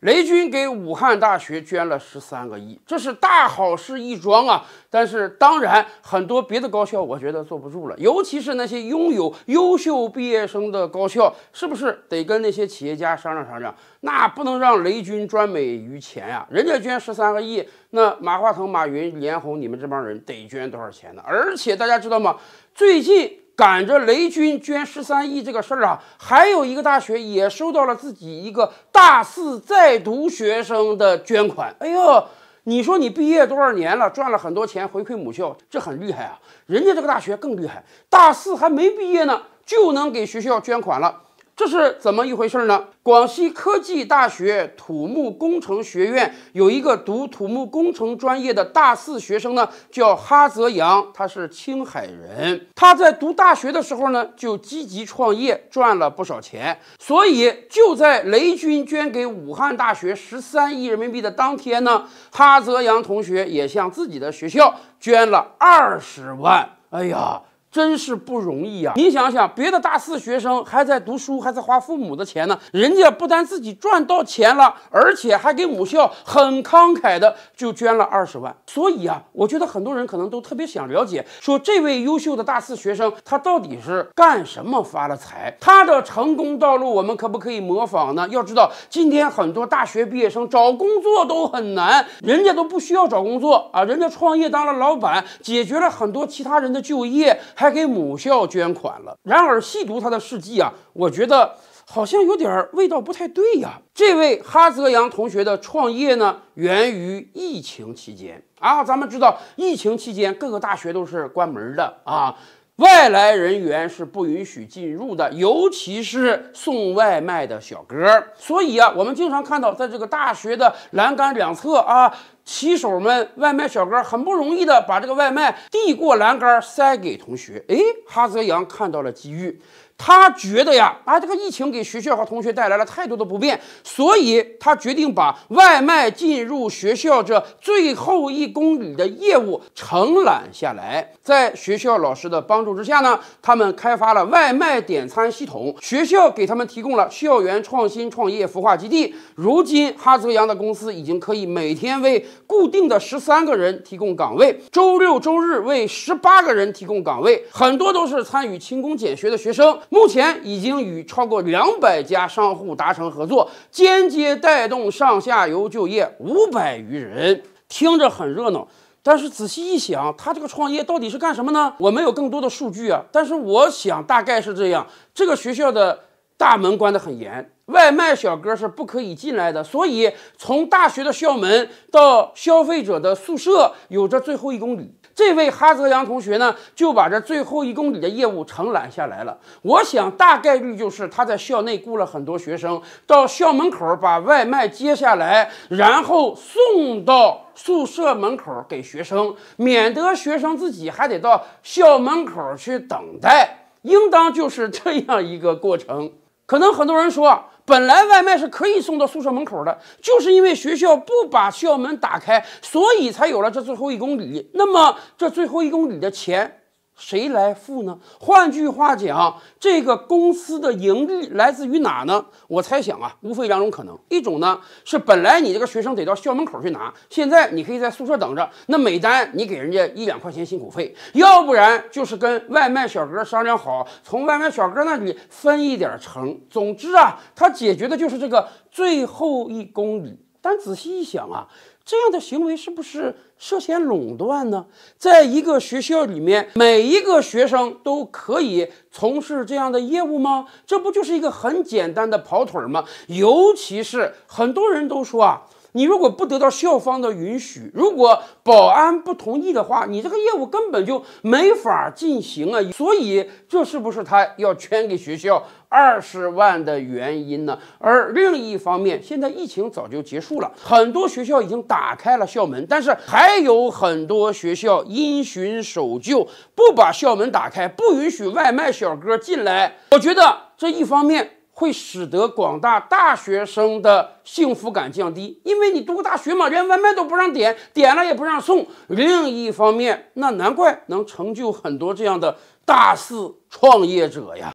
雷军给武汉大学捐了十三个亿，这是大好事一桩啊！但是当然，很多别的高校我觉得坐不住了，尤其是那些拥有优秀毕业生的高校，是不是得跟那些企业家商量商量？那不能让雷军专美于前呀！人家捐十三个亿，那马化腾、马云、李彦宏，你们这帮人得捐多少钱呢？而且大家知道吗？最近。赶着雷军捐十三亿这个事儿啊，还有一个大学也收到了自己一个大四在读学生的捐款。哎呦，你说你毕业多少年了，赚了很多钱回馈母校，这很厉害啊！人家这个大学更厉害，大四还没毕业呢，就能给学校捐款了。这是怎么一回事呢？广西科技大学土木工程学院有一个读土木工程专业的大四学生呢，叫哈泽阳，他是青海人。他在读大学的时候呢，就积极创业，赚了不少钱。所以就在雷军捐给武汉大学十三亿人民币的当天呢，哈泽阳同学也向自己的学校捐了二十万。哎呀！真是不容易啊！你想想，别的大四学生还在读书，还在花父母的钱呢，人家不但自己赚到钱了，而且还给母校很慷慨的就捐了二十万。所以啊，我觉得很多人可能都特别想了解，说这位优秀的大四学生他到底是干什么发了财，他的成功道路我们可不可以模仿呢？要知道，今天很多大学毕业生找工作都很难，人家都不需要找工作啊，人家创业当了老板，解决了很多其他人的就业，还。还给母校捐款了。然而细读他的事迹啊，我觉得好像有点味道不太对呀。这位哈泽阳同学的创业呢，源于疫情期间啊。咱们知道，疫情期间各个大学都是关门的啊，外来人员是不允许进入的，尤其是送外卖的小哥。所以啊，我们经常看到在这个大学的栏杆两侧啊。骑手们、外卖小哥很不容易的把这个外卖递过栏杆，塞给同学。哎，哈泽阳看到了机遇，他觉得呀，啊，这个疫情给学校和同学带来了太多的不便，所以他决定把外卖进入学校这最后一公里的业务承揽下来。在学校老师的帮助之下呢，他们开发了外卖点餐系统，学校给他们提供了校园创新创业孵化基地。如今，哈泽阳的公司已经可以每天为固定的十三个人提供岗位，周六周日为十八个人提供岗位，很多都是参与勤工俭学的学生。目前已经与超过两百家商户达成合作，间接带动上下游就业五百余人，听着很热闹。但是仔细一想，他这个创业到底是干什么呢？我没有更多的数据啊，但是我想大概是这样，这个学校的。大门关得很严，外卖小哥是不可以进来的。所以从大学的校门到消费者的宿舍，有着最后一公里。这位哈泽阳同学呢，就把这最后一公里的业务承揽下来了。我想大概率就是他在校内雇了很多学生到校门口把外卖接下来，然后送到宿舍门口给学生，免得学生自己还得到校门口去等待。应当就是这样一个过程。可能很多人说，本来外卖是可以送到宿舍门口的，就是因为学校不把校门打开，所以才有了这最后一公里。那么，这最后一公里的钱。谁来付呢？换句话讲，这个公司的盈利来自于哪呢？我猜想啊，无非两种可能，一种呢是本来你这个学生得到校门口去拿，现在你可以在宿舍等着，那每单你给人家一两块钱辛苦费；要不然就是跟外卖小哥商量好，从外卖小哥那里分一点成。总之啊，他解决的就是这个最后一公里。但仔细一想啊，这样的行为是不是涉嫌垄断呢？在一个学校里面，每一个学生都可以从事这样的业务吗？这不就是一个很简单的跑腿吗？尤其是很多人都说啊。你如果不得到校方的允许，如果保安不同意的话，你这个业务根本就没法进行啊。所以这是不是他要圈给学校二十万的原因呢？而另一方面，现在疫情早就结束了，很多学校已经打开了校门，但是还有很多学校因循守旧，不把校门打开，不允许外卖小哥进来。我觉得这一方面。会使得广大大学生的幸福感降低，因为你读个大学嘛，连外卖都不让点，点了也不让送。另一方面，那难怪能成就很多这样的大四创业者呀。